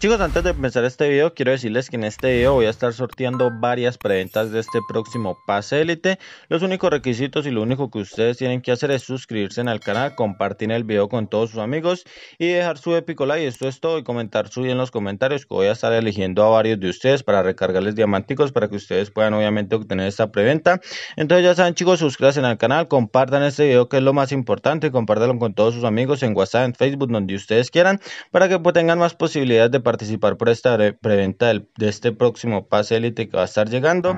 Chicos, antes de empezar este video, quiero decirles que en este video voy a estar sorteando varias preventas de este próximo pase élite. Los únicos requisitos y lo único que ustedes tienen que hacer es suscribirse al canal, compartir el video con todos sus amigos y dejar su épico like. Esto es todo y comentar suyo en los comentarios que voy a estar eligiendo a varios de ustedes para recargarles diamanticos para que ustedes puedan obviamente obtener esta preventa. Entonces ya saben chicos, suscríbanse al canal, compartan este video que es lo más importante, y compártelo con todos sus amigos en WhatsApp, en Facebook, donde ustedes quieran para que pues, tengan más posibilidades de participar por esta preventa de este próximo pase élite que va a estar llegando.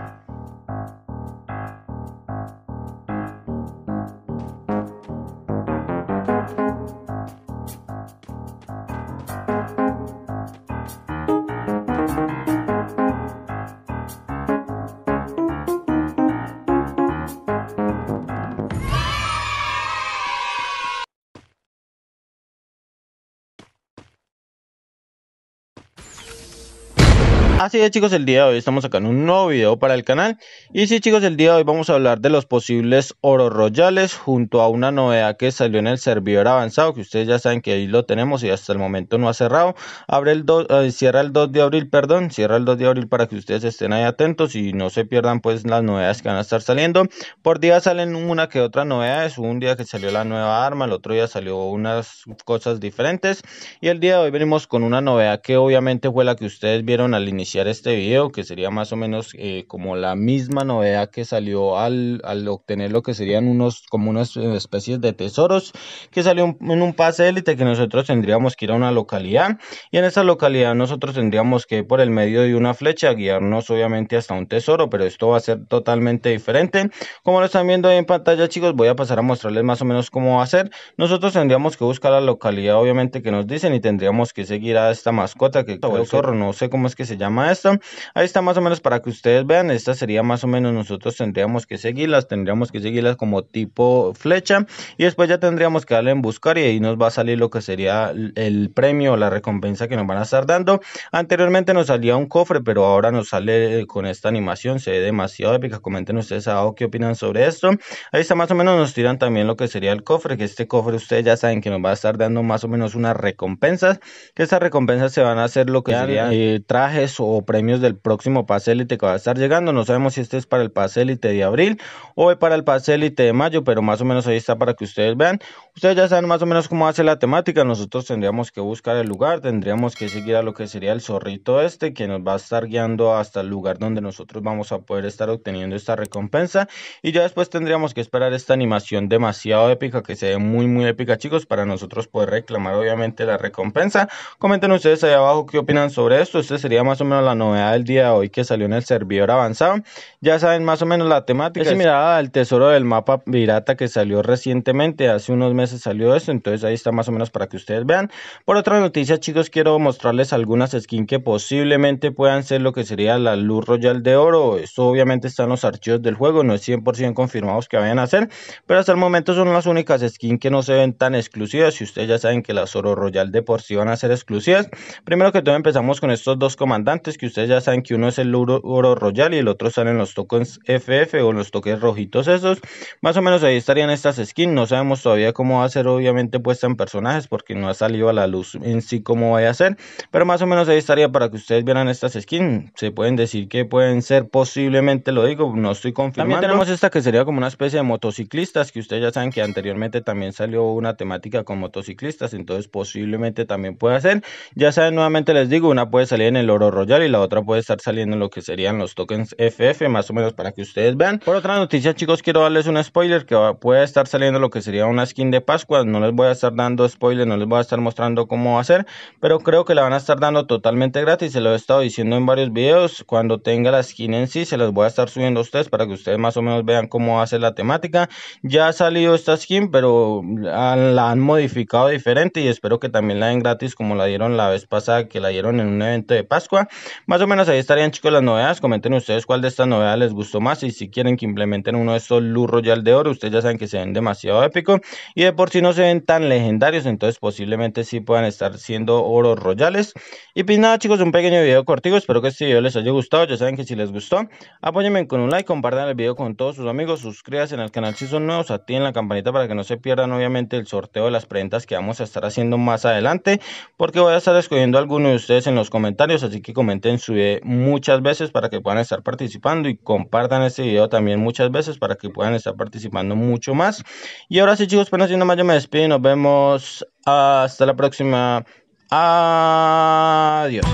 Así es chicos, el día de hoy estamos acá sacando un nuevo video para el canal Y sí chicos, el día de hoy vamos a hablar de los posibles oro royales Junto a una novedad que salió en el servidor avanzado Que ustedes ya saben que ahí lo tenemos y hasta el momento no ha cerrado Abre el eh, Cierra el 2 de abril, perdón, cierra el 2 de abril para que ustedes estén ahí atentos Y no se pierdan pues las novedades que van a estar saliendo Por día salen una que otra es Un día que salió la nueva arma, el otro día salió unas cosas diferentes Y el día de hoy venimos con una novedad que obviamente fue la que ustedes vieron al inicio este video, que sería más o menos eh, como la misma novedad que salió al, al, obtener lo que serían unos, como unas eh, especies de tesoros, que salió en un pase élite que nosotros tendríamos que ir a una localidad, y en esa localidad nosotros tendríamos que por el medio de una flecha, guiarnos obviamente hasta un tesoro, pero esto va a ser totalmente diferente. Como lo están viendo ahí en pantalla, chicos, voy a pasar a mostrarles más o menos cómo va a ser. Nosotros tendríamos que buscar la localidad, obviamente, que nos dicen, y tendríamos que seguir a esta mascota que, que el zorro, no sé cómo es que se llama maestro Ahí está más o menos para que ustedes vean. Esta sería más o menos nosotros tendríamos que seguirlas, tendríamos que seguirlas como tipo flecha y después ya tendríamos que darle en buscar y ahí nos va a salir lo que sería el premio o la recompensa que nos van a estar dando. Anteriormente nos salía un cofre, pero ahora nos sale con esta animación, se ve demasiado épica. Comenten ustedes abajo qué opinan sobre esto. Ahí está más o menos nos tiran también lo que sería el cofre, que este cofre ustedes ya saben que nos va a estar dando más o menos unas recompensas, que estas recompensas se van a hacer lo que serían eh, trajes o premios del próximo pasélite que va a estar llegando. No sabemos si este es para el pasélite de abril o para el pasélite de mayo, pero más o menos ahí está para que ustedes vean. Ustedes ya saben más o menos cómo hace la temática. Nosotros tendríamos que buscar el lugar, tendríamos que seguir a lo que sería el zorrito este, que nos va a estar guiando hasta el lugar donde nosotros vamos a poder estar obteniendo esta recompensa. Y ya después tendríamos que esperar esta animación demasiado épica, que se ve muy, muy épica, chicos, para nosotros poder reclamar obviamente la recompensa. Comenten ustedes ahí abajo qué opinan sobre esto. Este sería más o menos la novedad del día de hoy que salió en el servidor avanzado. Ya saben más o menos la temática. Es mirada al tesoro del mapa pirata que salió recientemente, hace unos meses salió esto entonces ahí está más o menos para que ustedes vean. Por otra noticia, chicos, quiero mostrarles algunas skins que posiblemente puedan ser lo que sería la luz royal de oro. Esto obviamente están los archivos del juego, no es 100% confirmados que vayan a ser pero hasta el momento son las únicas skins que no se ven tan exclusivas. y ustedes ya saben que las oro royal de por sí van a ser exclusivas, primero que todo empezamos con estos dos comandantes que ustedes ya saben que uno es el oro, royal y el otro sale en los tokens FF o los toques rojitos esos. Más o menos ahí estarían estas skins. No sabemos todavía cómo va a ser obviamente puesta en personajes porque no ha salido a la luz en sí cómo vaya a ser. Pero más o menos ahí estaría para que ustedes vieran estas skins. Se pueden decir que pueden ser posiblemente, lo digo, no estoy confirmando. También tenemos esta que sería como una especie de motociclistas que ustedes ya saben que anteriormente también salió una temática con motociclistas. Entonces posiblemente también pueda ser. Ya saben, nuevamente les digo, una puede salir en el oro royal y la otra puede estar saliendo lo que serían los tokens FF, más o menos para que ustedes vean. Por otra noticia, chicos, quiero darles un spoiler que puede estar saliendo lo que sería una skin de Pascua. No les voy a estar dando spoiler, no les voy a estar mostrando cómo hacer, pero creo que la van a estar dando totalmente gratis. Se lo he estado diciendo en varios videos. Cuando tenga la skin en sí, se las voy a estar subiendo a ustedes para que ustedes más o menos vean cómo hace la temática. Ya ha salido esta skin, pero la han modificado diferente y espero que también la den gratis como la dieron la vez pasada que la dieron en un evento de Pascua. Más o menos ahí estarían chicos las novedades. Comenten ustedes cuál de estas novedades les gustó más y si quieren que implementen uno de estos Luz Royal de Oro. Ustedes ya saben que se ven demasiado épico y de por sí no se ven tan legendarios. Entonces posiblemente sí puedan estar siendo oros royales. Y pues nada chicos, un pequeño video cortito Espero que este video les haya gustado. Ya saben que si les gustó, apóyenme con un like, compartan el video con todos sus amigos, suscríbanse el canal si son nuevos, activen la campanita para que no se pierdan obviamente el sorteo de las prendas que vamos a estar haciendo más adelante. Porque voy a estar escogiendo Alguno de ustedes en los comentarios. Así que comenten en su muchas veces para que puedan estar participando y compartan este video también muchas veces para que puedan estar participando mucho más. Y ahora sí chicos, pues no más yo me despido nos vemos hasta la próxima. Adiós.